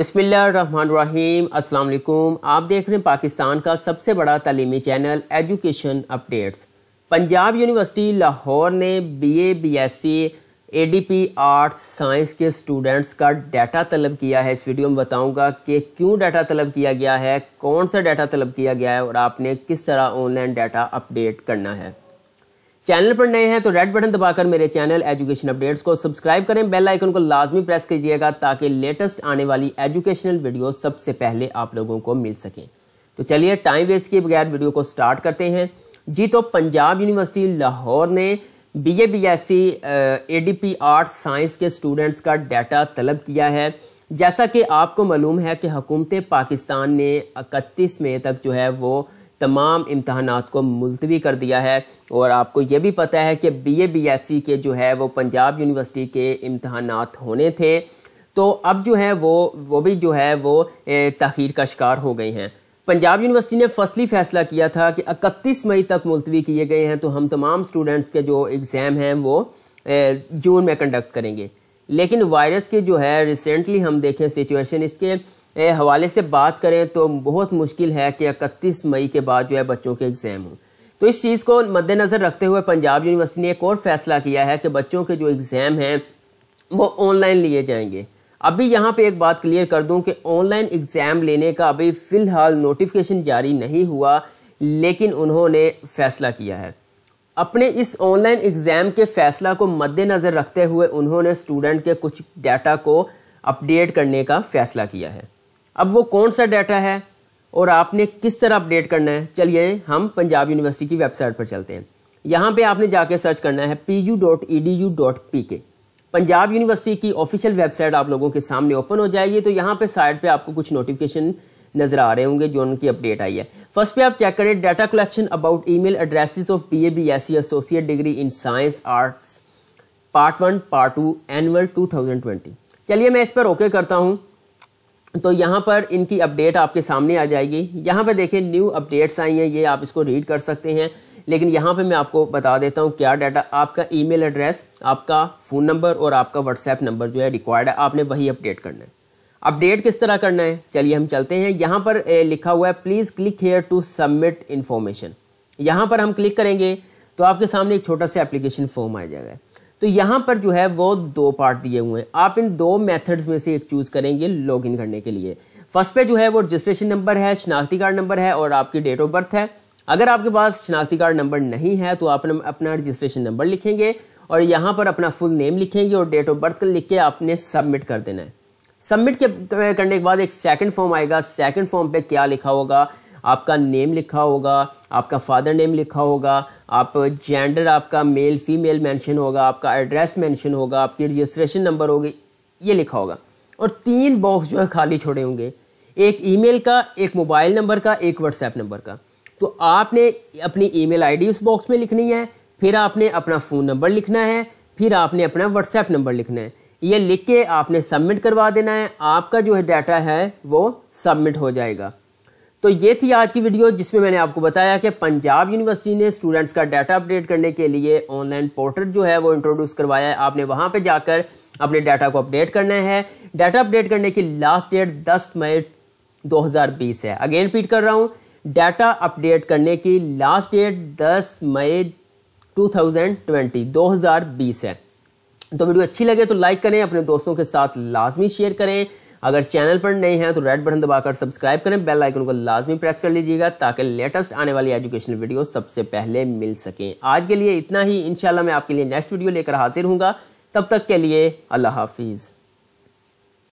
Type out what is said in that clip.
अस्सलाम वालेकुम आप देख रहे हैं पाकिस्तान का सबसे बड़ा तलीमी channel education updates Punjab university Lahore ने B A B S C A D P arts science के स्टूडेंट्स का डाटा तलब किया है इस वीडियो में बताऊंगा कि क्यों डाटा तलब किया गया है कौन सा डाटा तलब किया गया है और आपने किस तरह ऑनलाइन डाटा अपडेट करना है चैनल पर नए हैं तो रेड बटन दबाकर मेरे चैनल एजुकेशन अपडेट्स को सब्सक्राइब करें बेल आइकन को लाजमी प्रेस कीजिएगा ताकि लेटेस्ट आने वाली एजुकेशनल वीडियो सबसे पहले आप लोगों को मिल सके तो चलिए टाइम वेस्ट के बगैर वीडियो को स्टार्ट करते हैं जी तो पंजाब यूनिवर्सिटी लाहौर ने B A B S C A D P art science के स्टूडेंट्स का डाटा तलब किया है जैसा कि आपको मालूम है कि हुकूमत पाकिस्तान ने इकतीस मई तक जो है वो तमाम इम्तहान को मुलतवी कर दिया है और आपको ये भी पता है कि B A B S C के जो है वो पंजाब यूनिवर्सिटी के इम्तहान होने थे तो अब जो है वो वो भी जो है वो तखीर का शिकार हो गई हैं पंजाब यूनिवर्सिटी ने फसली फैसला किया था कि इकतीस मई तक मुलतवी किए गए हैं तो हम तमाम स्टूडेंट्स के जो एग्ज़ाम हैं वो जून में कंडक्ट करेंगे लेकिन वायरस के जो है रिसेंटली हम देखें सिचुएशन इसके हवाले से बात करें तो बहुत मुश्किल है कि इकतीस मई के बाद जो है बच्चों के एग्ज़ाम हों तो इस चीज़ को मद्देनज़र रखते हुए पंजाब यूनिवर्सिटी ने एक और फैसला किया है कि बच्चों के जो एग्ज़ाम हैं वो ऑनलाइन लिए जाएंगे अभी यहाँ पे एक बात क्लियर कर दूँ कि ऑनलाइन एग्ज़ाम लेने का अभी फ़िलहाल नोटिफिकेशन जारी नहीं हुआ लेकिन उन्होंने फैसला किया है अपने इस ऑनलाइन एग्ज़ाम के फैसला को मद्देनज़र रखते हुए उन्होंने स्टूडेंट के कुछ डाटा को अपडेट करने का फ़ैसला किया है अब वो कौन सा डाटा है और आपने किस तरह अपडेट करना है चलिए हम पंजाब यूनिवर्सिटी की वेबसाइट पर चलते हैं यहाँ पे आपने जाके सर्च करना है P U dot E D U dot P K Punjab university की ऑफिशियल वेबसाइट आप लोगों के सामने ओपन हो जाएगी तो यहाँ पे साइड पे आपको कुछ नोटिफिकेशन नज़र आ रहे होंगे जो उनकी अपडेट आई है फर्स्ट पे आप चेक करें data collection about email addresses of B A B S C associate degree in science arts part one part two annual two thousand twenty चलिए मैं इस पर ओके करता हूँ तो यहाँ पर इनकी अपडेट आपके सामने आ जाएगी यहाँ पर देखिए न्यू अपडेट्स आई हैं ये आप इसको रीड कर सकते हैं लेकिन यहाँ पे मैं आपको बता देता हूँ क्या डाटा आपका ईमेल एड्रेस आपका फ़ोन नंबर और आपका व्हाट्सएप नंबर जो है रिक्वायर्ड है आपने वही अपडेट करना है अपडेट किस तरह करना है चलिए हम चलते हैं यहाँ पर लिखा हुआ है please click here to submit information यहाँ पर हम क्लिक करेंगे तो आपके सामने एक छोटा सा एप्लीकेशन फॉर्म आ जाएगा तो यहाँ पर जो है वो दो पार्ट दिए हुए हैं आप इन दो मेथड्स में से एक चूज़ करेंगे लॉगिन करने के लिए फर्स्ट पे जो है वो रजिस्ट्रेशन नंबर है शनाख्ती कार्ड नंबर है और आपकी डेट ऑफ बर्थ है अगर आपके पास शनाख्ती कार्ड नंबर नहीं है तो आप अपना रजिस्ट्रेशन नंबर लिखेंगे और यहाँ पर अपना फुल नेम लिखेंगे और डेट ऑफ बर्थ लिख के आपने सबमिट कर देना है सबमिट के करने के बाद एक सेकंड फॉर्म आएगा सेकंड फॉर्म पे क्या लिखा होगा आपका नेम लिखा होगा आपका फादर नेम लिखा होगा आप जेंडर आपका मेल फीमेल मेंशन होगा आपका एड्रेस मेंशन होगा आपकी रजिस्ट्रेशन नंबर होगी ये लिखा होगा और तीन बॉक्स जो है खाली छोड़े होंगे एक ईमेल का एक मोबाइल नंबर का एक व्हाट्सएप नंबर का तो आपने अपनी ईमेल आईडी उस बॉक्स में लिखनी है फिर आपने अपना फ़ोन नंबर लिखना है फिर आपने अपना व्हाट्सएप नंबर लिखना है ये लिख के आपने सबमिट करवा देना है आपका जो है डाटा है वो सबमिट हो जाएगा तो ये थी आज की वीडियो जिसमें मैंने आपको बताया कि पंजाब यूनिवर्सिटी ने स्टूडेंट्स का डाटा अपडेट करने के लिए ऑनलाइन पोर्टल जो है वो इंट्रोड्यूस करवाया है आपने वहाँ पर जाकर अपने डाटा को अपडेट करना है डाटा अपडेट करने की लास्ट डेट 10 मई 2020 है अगेन रिपीट कर रहा हूँ डाटा अपडेट करने की लास्ट डेट दस मई टू थाउजेंड है तो वीडियो अच्छी लगे तो लाइक करें अपने दोस्तों के साथ लाजमी शेयर करें अगर चैनल पर नए हैं तो रेड बटन दबाकर सब्सक्राइब करें बेल आइकन को लाजमी प्रेस कर लीजिएगा ताकि लेटेस्ट आने वाली एजुकेशन वीडियो सबसे पहले मिल सकें आज के लिए इतना ही इंशाल्लाह मैं आपके लिए नेक्स्ट वीडियो लेकर हाजिर हूँ तब तक के लिए अल्लाह हाफिज़